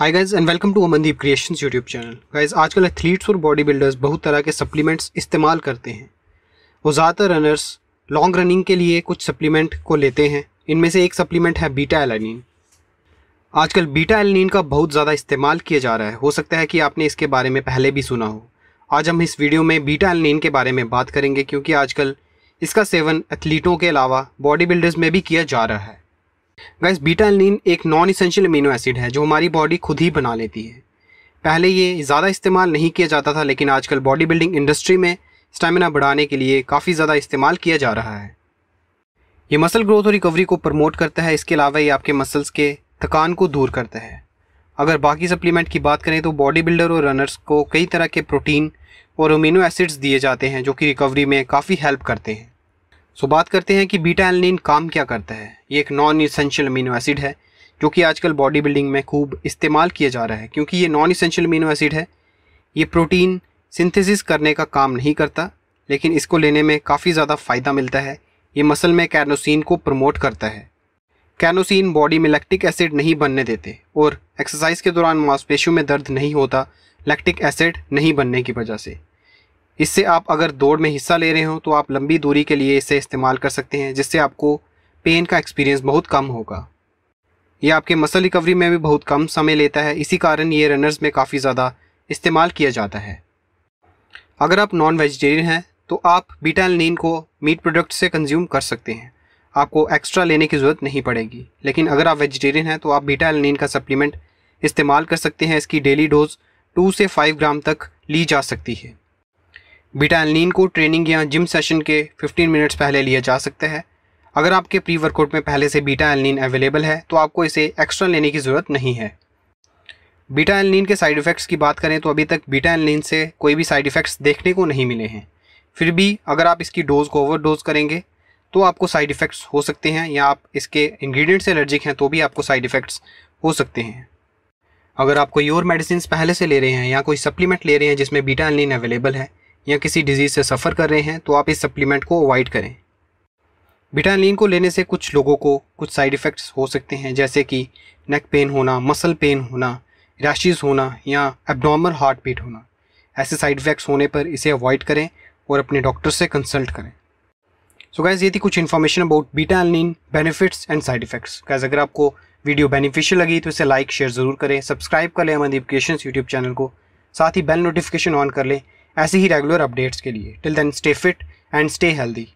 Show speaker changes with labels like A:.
A: hi guys and welcome to Amandeep creation YouTube channel guys आजकल athletes और body builders बहुत तरह के सप्लीमेंट्स इस्तेमाल करते हैं वो ज़्यादातर रनर्स लॉन्ग रनिंग के लिए कुछ सप्लीमेंट को लेते हैं इनमें से एक सप्लीमेंट है बीटा एलानिन आजकल बीटा एलानिन का बहुत ज़्यादा इस्तेमाल किया जा रहा है हो सकता है कि आपने इसके बारे में पहले भी सुना हो आज हम इस वीडियो में बीटा एलानिन के बारे में बात करेंगे क्योंकि आजकल इसका सेवन एथलीटों के अलावा बॉडी बिल्डर्स में भी किया जा रहा है गाइस बीटा एलिन एक नॉन इसेंशियल अमीनो एसिड है जो हमारी बॉडी खुद ही बना लेती है पहले ये ज़्यादा इस्तेमाल नहीं किया जाता था लेकिन आजकल बॉडी बिल्डिंग इंडस्ट्री में स्टेमिना बढ़ाने के लिए काफ़ी ज़्यादा इस्तेमाल किया जा रहा है ये मसल ग्रोथ और रिकवरी को प्रमोट करता है इसके अलावा ये आपके मसल्स के थकान को दूर करता है अगर बाकी सप्लीमेंट की बात करें तो बॉडी बिल्डर और रनर्स को कई तरह के प्रोटीन और अमीनो एसिड्स दिए जाते हैं जो कि रिकवरी में काफ़ी हेल्प करते हैं सो बात करते हैं कि बीटा एलिन काम क्या करता है ये एक नॉन इसेंशियल अमीनो एसिड है जो कि आजकल बॉडी बिल्डिंग में खूब इस्तेमाल किया जा रहा है क्योंकि ये नॉन इसेंशियल अमीनो एसिड है ये प्रोटीन सिंथेसिस करने का काम नहीं करता लेकिन इसको लेने में काफ़ी ज़्यादा फ़ायदा मिलता है ये मसल में कैनोसिन को प्रमोट करता है कैनोसिन बॉडी में लैक्टिक एसिड नहीं बनने देते और एक्सरसाइज के दौरान मांसपेशियों में दर्द नहीं होता लैक्टिक एसिड नहीं बनने की वजह से इससे आप अगर दौड़ में हिस्सा ले रहे हो तो आप लंबी दूरी के लिए इसे इस्तेमाल कर सकते हैं जिससे आपको पेन का एक्सपीरियंस बहुत कम होगा यह आपके मसल रिकवरी में भी बहुत कम समय लेता है इसी कारण ये रनर्स में काफ़ी ज़्यादा इस्तेमाल किया जाता है अगर आप नॉन वेजिटेरियन हैं तो आप बीटा एलिन को मीट प्रोडक्ट से कंज्यूम कर सकते हैं आपको एक्स्ट्रा लेने की ज़रूरत नहीं पड़ेगी लेकिन अगर आप वेजिटेरियन हैं तो आप बीटा एलिन का सप्लीमेंट इस्तेमाल कर सकते हैं इसकी डेली डोज टू से फाइव ग्राम तक ली जा सकती है बीटा एलिन को ट्रेनिंग या जिम सेशन के फिफ्टीन मिनट्स पहले लिया जा सकता है अगर आपके प्री वर्कआउट में पहले से बीटा एलनिन अवेलेबल है तो आपको इसे एक्स्ट्रा लेने की ज़रूरत नहीं है बीटा एलनिन के साइड इफ़ेक्ट्स की बात करें तो अभी तक बीटा एलनिन से कोई भी साइड इफ़ेक्ट्स देखने को नहीं मिले हैं फिर भी अगर आप इसकी डोज़ को ओवर डोज करेंगे तो आपको साइड इफ़ेक्ट्स हो सकते हैं या आप इसके इंग्रेडिएंट से एलर्जिक हैं तो भी आपको साइड इफ़ेक्ट्स हो सकते हैं अगर आप कोई और मेडिसिन पहले से ले रहे हैं या कोई सप्लीमेंट ले रहे हैं जिसमें बीटा एलिन अवेलेबल है या किसी डिजीज़ से सफ़र कर रहे हैं तो आप इस सप्लीमेंट को अवॉइड करें विटामिन को लेने से कुछ लोगों को कुछ साइड इफ़ेक्ट्स हो सकते हैं जैसे कि नेक पेन होना मसल पेन होना रैशेज़ होना या एबनॉर्मल हार्ट बीट होना ऐसे साइड इफ़ेक्ट्स होने पर इसे अवॉइड करें और अपने डॉक्टर से कंसल्ट करें सो so गैज़ ये थी कुछ information about beta alanine benefits and side effects guys अगर आपको वीडियो बेनिफिशियल लगी तो इसे लाइक शेयर ज़रूर करें सब्सक्राइब कर लें हमारे एप्लीकेशन यूट्यूब चैनल को साथ ही बेल नोटिफिकेशन ऑन कर लें ऐसे ही रेगुलर अपडेट्स के लिए till then stay fit and stay healthy